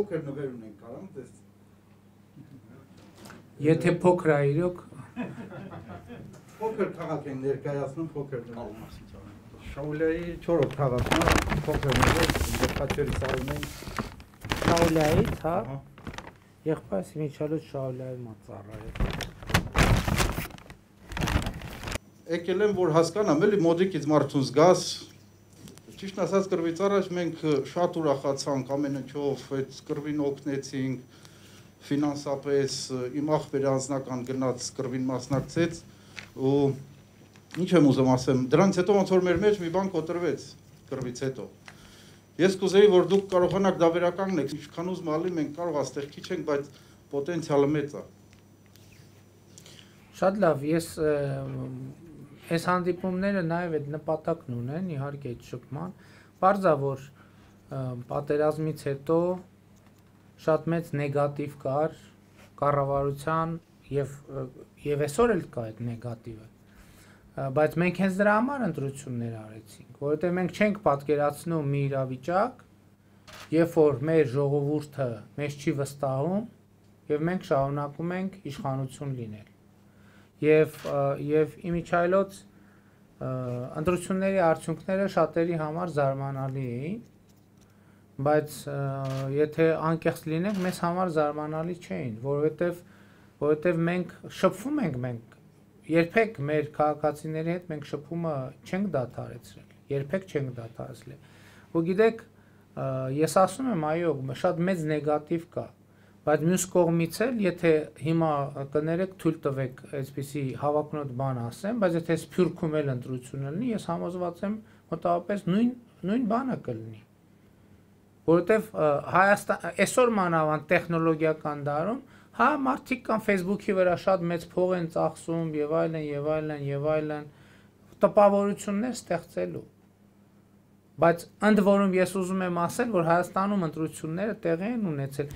փոքր նվեր ունենք, կարամ տես։ Եթե փոքր է իրոք։ Փոքր քաղաք են ներկայացնում փոքր նվեր։ Շաուլայի 4-րդ քաղաքն է, հա, փոքր նվեր, դեպքաչերի սարում են։ Շաուլայից, հա։ Եղբայրս միջալուց Շաուլայի մածառա է եկել եմ, որ հասկանամ, էլի մոդրիկից մարդուն զգաս, ճիշտ ասած կրվից առաջ մենք շատ ուրախացանք ամեն ինչով, այդ կրվին օգնեցինք ֆինանսապես իմ ախպեր անձնական գնաց կրվին մասնակցեց ու ինչ եմ ուզում ասեմ, դրանից հետո ոնց որ մեր մեջ մի բան կոտրվեց կրվից հետո։ Ես կուզեի, որ դուք կարողանաք դա վերականգնել, ինչքան ուզում ալի մենք կարող աստեղ քիչ ենք, բայց պոտենցիալը մեծ է։ Շատ լավ, ես այս հանդիպումները նաև այդ նպատակն ունեն, իհարկե, այդ շփման։ Պարզա որ պատերազմից հետո շատ մեծ նեգատիվ կար կառավարության եւ եւ այսօր էլ կա այդ նեգատիվը բայց մենք հենց դրա համար ընտրություններ արեցինք որովհետեւ մենք չենք պատկերացնում մի իրավիճակ երբ որ մեր ժողովուրդը մեզ չի վստահում եւ մենք շարունակում ենք իշխանություն լինել եւ եւ իմիջայլոց ընտրությունների արդյունքները շատերի համար զարմանալի էին բայց եթե անկեղծ լինենք մեզ համար զարմանալի չէին որովհետեւ որովհետեւ մենք շփվում ենք մենք երբեք մեր քաղաքացիների հետ մենք շփումը չենք դադարեցրել երբեք չենք դադարեցրել ու գիտեք ես ասում եմ այո շատ մեծ նեգատիվ կա Բայց մյուս կողմից էլ, եթե հիմա կներեք թույլ տվեք այսպիսի հավակնոտ բան ասեմ, բայց եթե Սփյուռքում էլ ընտրություն լինի, ես համոզված եմ մոտավորապես նույն նույն բանը կլինի։ Որովհետև Հայաստան այսօր մանավանդ տեխնոլոգիական դարում հա մարդիկ կան Facebook-ի վրա շատ մեծ փող են ծախսում եւ այլն եւ այլն եւ այլն տպավորություններ ստեղծելու։ այլ բայց ընդ որում ես ուզում եմ ասել, որ Հայաստանում ընտրությունները տեղի են ունեցել։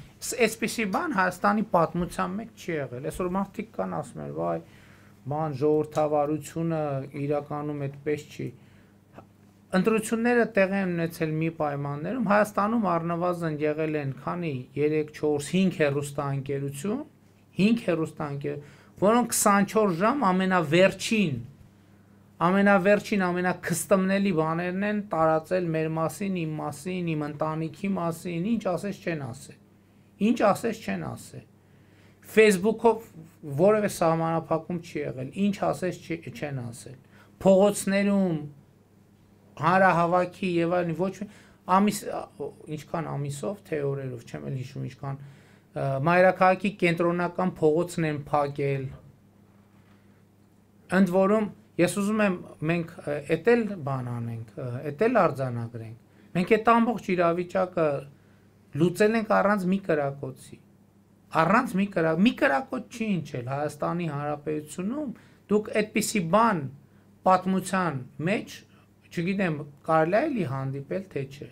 Այսպիսի բան Հայաստանի պատմության մեջ չի եղել։ Այսօր մարդիկ կան ասում են, վայ, բան ժողովրդավարությունը իրականում այդպես չի։ Ընտրությունները տեղի են ունեցել մի պայմաններում։ Հայաստանում առնվազն եղել են քանի 3, 4, 5 հերոստանգերություն, 5 հերոստանգեր, որոնք 24 ժամ ամենավերջին ամենավերջին ամենակստմնելի բաներն են տարածել մեր մասին, իմ մասին, իմ ընտանիքի մասին, ինչ ասես չեն ասել։ Ինչ ասես չեն ասել։ Facebook-ով որևէ սահմանափակում չի եղել, ինչ ասես չի, չեն ասել։ Փողոցներում հարահավաքի եւ այլն ոչ մի ամիս ինչքան ամիսով թե օրերով չեմ էլ հիշում ինչքան մայրաքաղաքի կենտրոնական փողոցն են փակել ընդ որում Ես ուզում եմ մենք էտել բան անենք, էտել արձանագրենք։ Մենք այդ ամբողջ իրավիճակը լուծել ենք առանց մի կրակոցի։ Առանց մի կրակ, մի կրակոց չի ինչել Հայաստանի Հանրապետությունում։ Դուք այդպիսի բան պատմության մեջ, չգիտեմ, կարելի է լի հանդիպել թե չէ։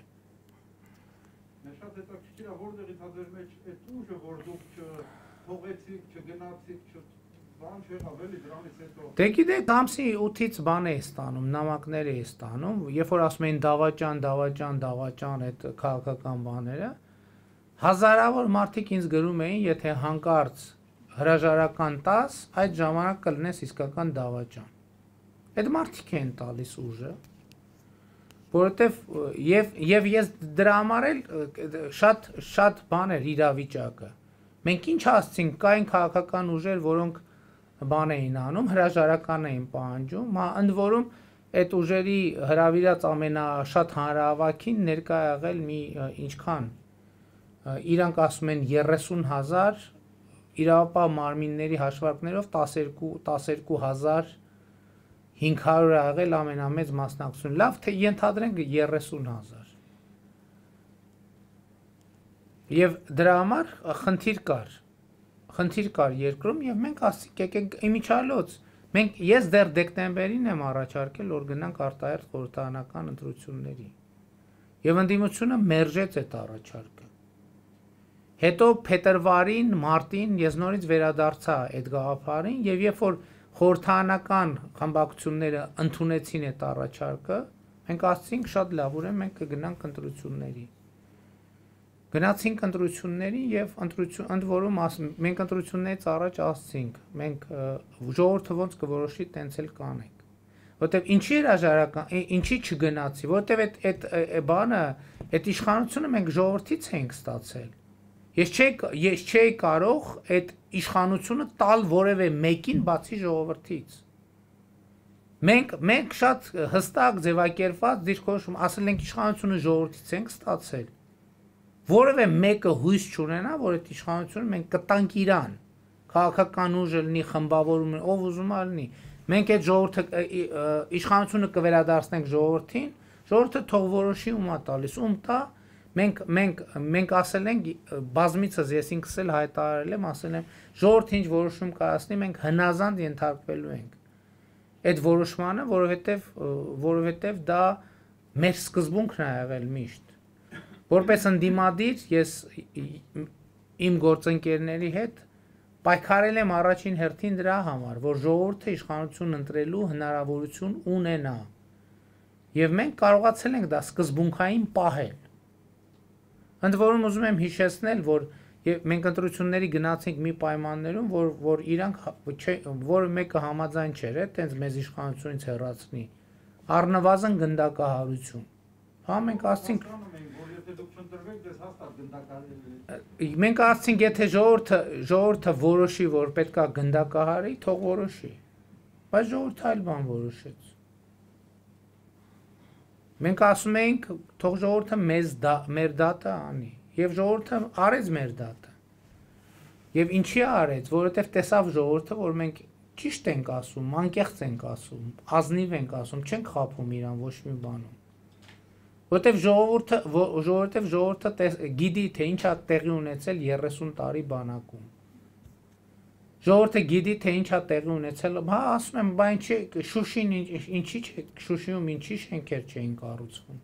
Շատ հետաքրքիր է, որտեղից հազար մեջ այդ ուժը, որ դուք չթողեցիք, չգնացիք, չթողեցիք Դե գիտեք, ամսի 8-ից բան է ստանում, նամակներ է ստանում, երբ որ ասում են դավաճան, դավաճան, դավաճան այդ քաղաքական բաները, հազարավոր մարդիկ ինձ գրում էին, եթե հանկարծ հրաժարական տաս, այդ ժամանակ կլնես իսկական դավաճան։ Այդ մարդիկ են տալիս ուժը, որովհետև եւ եւ ես դրա համար էլ շատ շատ բաներ իրավիճակը։ Մենք ինչ ասցինք, կային քաղաքական ուժեր, որոնք բան էին անում, հրաժարական էին պահանջում, հա ընդ որում այդ ուժերի հravirած ամենաշատ հանրահավաքին ներկա եղել մի ինչքան իրանք ասում են 30000 իրավապահ մարմինների հաշվարկներով 12 12000 500 աղել ամենամեծ մասնակցություն։ Լավ, թե ենթադրենք 30000 Եվ դրա համար խնդիր կար, խնդիր կար երկրում եւ մենք ասիկ եկեք իմիջալոց։ Մենք ես դեռ դեկտեմբերին եմ առաջարկել, որ գնանք արտահերթ խորհրդանական ընտրությունների։ Եվ ընդդիմությունը մերժեց այդ առաջարկը։ Հետո փետրվարին, մարտին ես նորից վերադարձա այդ գաղափարին եւ երբ որ խորհրդանական խմբակցությունները ընդունեցին այդ առաջարկը, մենք ասացինք շատ լավ, ուրեմն մենք կգնանք ընտրությունների։ Գնացինք ընտրություններին եւ ընտրություն ընդ որում մենք ընտրություններից առաջ ասցինք, մենք ժողովուրդը ոնց կորոշի տենց էլ կանենք։ Որտեւ ինչի հրաժարական, ինչի չգնացի, որտեւ այդ այդ բանը, այդ իշխանությունը մենք ժողովրդից ենք ստացել։ Ես չէի ես չէի կարող այդ իշխանությունը տալ որևէ մեկին բացի ժողովրդից։ Մենք մենք շատ հստակ ձևակերպված դիրքորոշում ասել ենք իշխանությունը ժողովրդից ենք ստացել որևէ մեկը հույս չունենա, որ այդ իշխանությունը մենք կտանք իրան։ Քաղաքական ուժը լինի խմբավորում, ով ուզում է լինի։ Մենք այդ ժողովրդը իշխանությունը կվերադարձնենք ժողովրդին, ժողովրդը թող որոշի ում է տալիս, ում տա մենք մենք մենք ասել ենք բազմիցս ես ինքս էլ հայտարարել եմ, ասել եմ ժողովրդը ինչ որոշում կայացնի, մենք հնազանդ ենթարկվելու ենք այդ որոշմանը, որովհետև որովհետև դա մեր սկզբունքն է եղել միշտ Որպես ընդդիմադիր ես իմ գործընկերների հետ պայքարել եմ առաջին հերթին դրա համար, որ ժողովուրդը իշխանություն ընտրելու հնարավորություն ունենա։ Եվ մենք կարողացել ենք դա սկզբունքային պահել։ Ընդ որում ուզում եմ հիշեցնել, որ եւ մենք ընտրությունների գնացինք մի պայմաններում, որ որ իրանք չէ, որ մեկը համաձայն չէր, է, տենց մեզ իշխանությունից հեռացնի։ Առնվազն գնդակահարություն։ Հա մենք ասցինք եթե դուք չընտրվեք, դες հաստատ գնդակահարի։ Մենք ասցինք, եթե ժողովուրդը ժողովուրդը որոշի, որ պետքա գնդակահարի, թող որոշի։ Բայց ժողովուրդը այլ բան որոշեց։ Մենք ասում ենք, թող ժողովուրդը մեզ դա մեր դատը անի։ Եվ ժողովուրդը արեց մեր դատը։ Եվ ինչի արեց, որովհետև տեսավ ժողովուրդը, որ մենք ճիշտ ենք ասում, անկեղծ ենք ասում, ազնիվ ենք ասում, չենք խափում իրան ոչ մի բանում որտեվ ժողովուրդը ժողովրդև ժողովուրդը գիտի թե ինչ է տեղի ունեցել 30 տարի բանակում ժողովուրդը գիտի թե ինչ է տեղի ունեցել հա ասում եմ բայց ինչի շուշին ինչի չէ շուշիում ինչի շենքեր չէին կառուցվում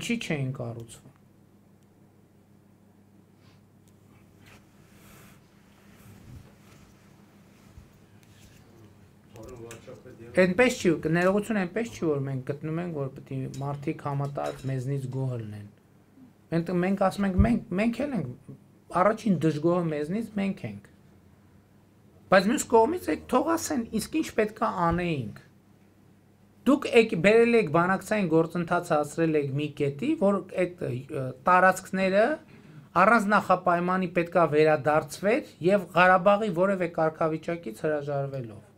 ինչի չէին կառուցվում Այնպես չի, ներողություն այնպես չի, որ մենք գտնում ենք, որ պետք է մարդիկ համատարած մեզնից գոհ լինեն։ Մենք մենք ասում ենք մենք մենք էլ ենք առաջին դժգոհը մեզնից մենք ենք։ Բայց մյուս կողմից այդ թող ասեն, իսկ ինչ պետք է անեինք։ Դուք եք բերել եք բանակցային գործընթացը հասրել եք մի կետի, որ այդ տարածքները առանց նախապայմանի պետքա վերադարձվեր եւ Ղարաբաղի որևէ կարգավիճակից հրաժարվելով։